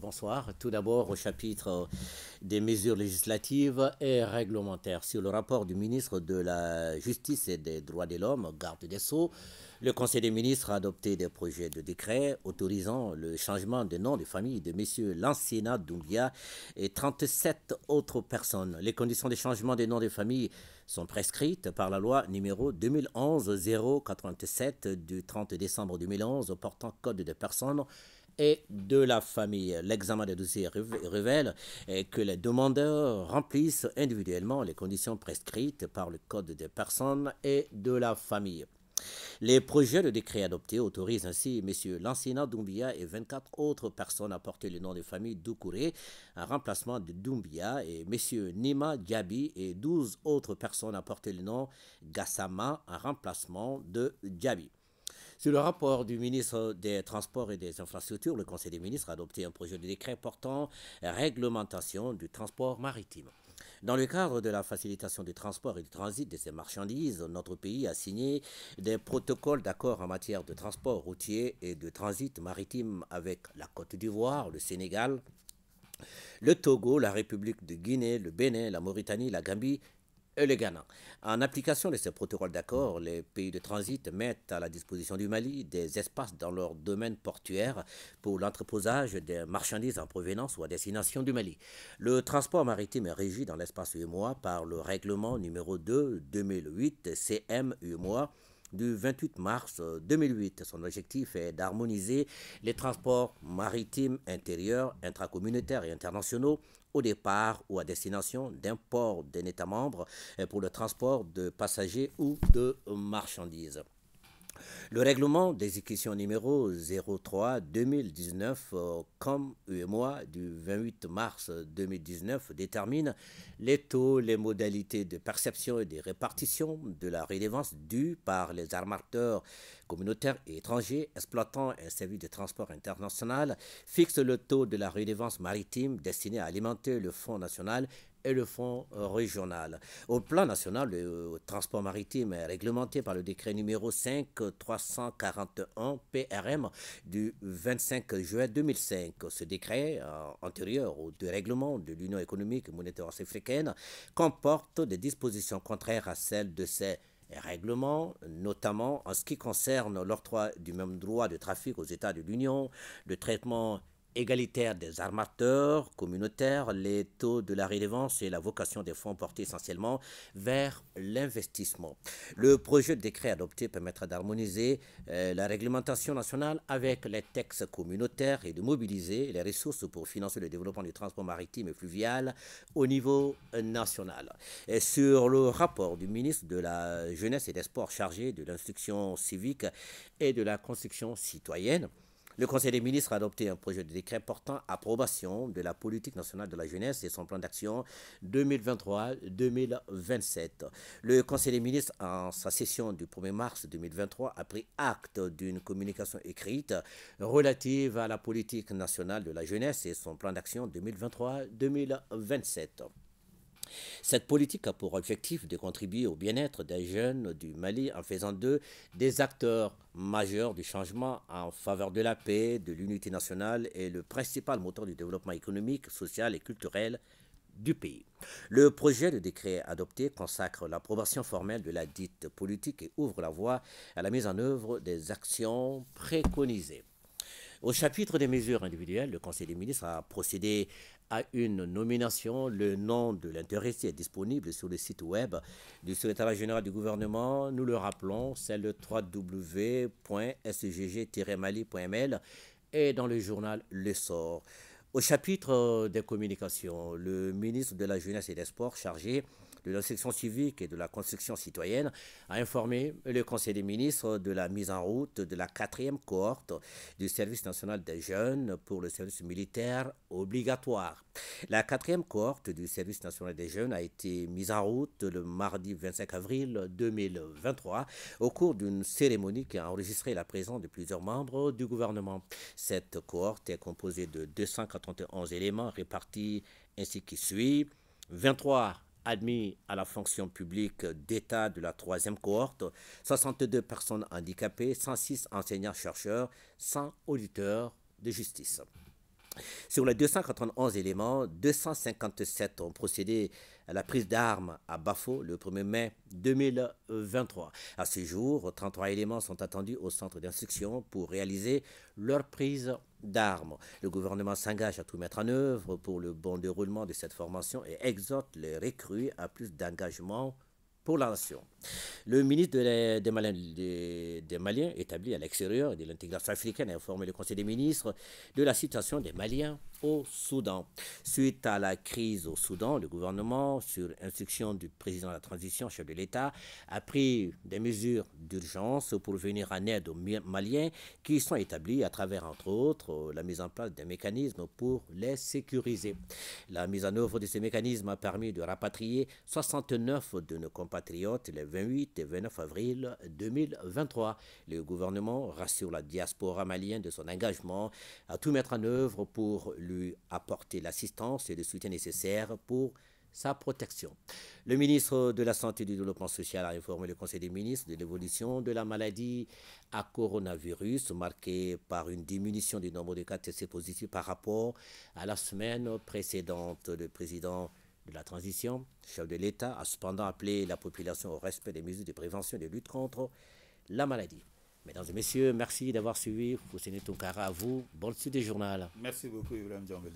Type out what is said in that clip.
bonsoir. Tout d'abord au chapitre euh, des mesures législatives et réglementaires sur le rapport du ministre de la Justice et des Droits de l'Homme, garde des Sceaux. Le Conseil des ministres a adopté des projets de décret autorisant le changement de nom de famille de M. Lancina Doumbia et 37 autres personnes. Les conditions de changement de nom de famille sont prescrites par la loi numéro 2011-087 du 30 décembre 2011 portant code de personnes et de la famille. L'examen des dossiers révèle euh, que les demandeurs remplissent individuellement les conditions prescrites par le Code des personnes et de la famille. Les projets de décret adoptés autorisent ainsi M. Lansina Doumbia et 24 autres personnes à porter le nom de famille Doukouré un remplacement de Doumbia et M. Nima Djabi et 12 autres personnes à porter le nom Gassama en remplacement de Djabi. Sur le rapport du ministre des Transports et des Infrastructures, le Conseil des ministres a adopté un projet de décret portant réglementation du transport maritime. Dans le cadre de la facilitation du transport et du transit de ces marchandises, notre pays a signé des protocoles d'accord en matière de transport routier et de transit maritime avec la Côte d'Ivoire, le Sénégal, le Togo, la République de Guinée, le Bénin, la Mauritanie, la Gambie, et euh, En application de ce protocole d'accord, les pays de transit mettent à la disposition du Mali des espaces dans leur domaine portuaire pour l'entreposage des marchandises en provenance ou à destination du Mali. Le transport maritime est régi dans l'espace UMOA par le règlement numéro 2 2008 CM umoa du 28 mars 2008. Euh, Son objectif est d'harmoniser les transports maritimes intérieurs, intracommunautaires et internationaux au départ ou à destination d'un port d'un État membre euh, pour le transport de passagers ou de marchandises. Le règlement d'exécution numéro 03-2019, neuf euh, comme moi du 28 mars 2019, détermine les taux, les modalités de perception et de répartition de la rédévance due par les armateurs communautaires et étrangers exploitant un service de transport international, fixe le taux de la rédévance maritime destinée à alimenter le Fonds national et le fonds euh, régional. Au plan national, le euh, transport maritime est réglementé par le décret numéro 5 PRM du 25 juin 2005. Ce décret, euh, antérieur au règlement de l'Union économique et monétaire africaine, comporte des dispositions contraires à celles de ces règlements, notamment en ce qui concerne l'octroi du même droit de trafic aux États de l'Union, le traitement égalitaire des armateurs communautaires, les taux de la rélevance et la vocation des fonds portés essentiellement vers l'investissement. Le projet de décret adopté permettra d'harmoniser euh, la réglementation nationale avec les textes communautaires et de mobiliser les ressources pour financer le développement du transport maritime et fluvial au niveau national. sur le rapport du ministre de la Jeunesse et des Sports chargé de l'instruction civique et de la construction citoyenne, le Conseil des ministres a adopté un projet de décret portant approbation de la politique nationale de la jeunesse et son plan d'action 2023-2027. Le Conseil des ministres, en sa session du 1er mars 2023, a pris acte d'une communication écrite relative à la politique nationale de la jeunesse et son plan d'action 2023-2027. Cette politique a pour objectif de contribuer au bien-être des jeunes du Mali en faisant d'eux des acteurs majeurs du changement en faveur de la paix, de l'unité nationale et le principal moteur du développement économique, social et culturel du pays. Le projet de décret adopté consacre l'approbation formelle de la dite politique et ouvre la voie à la mise en œuvre des actions préconisées. Au chapitre des mesures individuelles, le Conseil des ministres a procédé à une nomination. Le nom de l'intéressé est disponible sur le site web du secrétariat général du gouvernement. Nous le rappelons, c'est le www.sgg-mali.ml et dans le journal Le Sort. Au chapitre des communications, le ministre de la Jeunesse et des Sports chargé de la section civique et de la construction citoyenne a informé le Conseil des ministres de la mise en route de la quatrième cohorte du service national des jeunes pour le service militaire obligatoire. La quatrième cohorte du service national des jeunes a été mise en route le mardi 25 avril 2023 au cours d'une cérémonie qui a enregistré la présence de plusieurs membres du gouvernement. Cette cohorte est composée de 291 éléments répartis ainsi qu'il suit 23 admis à la fonction publique d'État de la troisième cohorte, 62 personnes handicapées, 106 enseignants-chercheurs, 100 auditeurs de justice. Sur les 291 éléments, 257 ont procédé la prise d'armes à Bafo le 1er mai 2023. À ce jour, 33 éléments sont attendus au centre d'instruction pour réaliser leur prise d'armes. Le gouvernement s'engage à tout mettre en œuvre pour le bon déroulement de cette formation et exhorte les recrues à plus d'engagement pour la nation. Le ministre des, Maliens, Maliens, établi à l'extérieur de l'intégration africaine, a informé le Conseil des ministres de la situation des Maliens au Soudan. Suite à la crise au Soudan, le gouvernement, sur instruction du président de la transition, chef de l'État, a pris des mesures d'urgence pour venir en aide aux Maliens qui sont établis à travers, entre autres, euh, la mise en place des mécanismes pour les sécuriser. La mise en œuvre de ces mécanismes a permis de rapatrier 69 de nos compatriotes les 28 et 29 avril 2023. Le gouvernement rassure la diaspora malienne de son engagement à tout mettre en œuvre pour le apporter l'assistance et le soutien nécessaire pour sa protection. Le ministre de la Santé et du Développement social a informé le Conseil des ministres de l'évolution de la maladie à coronavirus, marquée par une diminution du nombre de cas testés positifs par rapport à la semaine précédente. Le président de la transition, chef de l'État, a cependant appelé la population au respect des mesures de prévention et de lutte contre la maladie. Mesdames et messieurs, merci d'avoir suivi Foussine Tonkara à vous. Bonne suite du journal. Merci beaucoup, Ibrahim Djambel.